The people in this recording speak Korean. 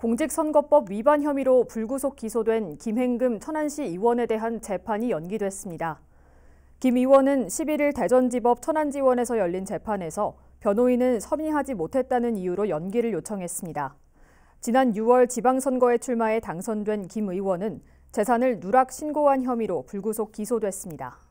공직선거법 위반 혐의로 불구속 기소된 김행금 천안시 의원에 대한 재판이 연기됐습니다. 김 의원은 11일 대전지법 천안지원에서 열린 재판에서 변호인은 서명하지 못했다는 이유로 연기를 요청했습니다. 지난 6월 지방선거에 출마해 당선된 김 의원은 재산을 누락 신고한 혐의로 불구속 기소됐습니다.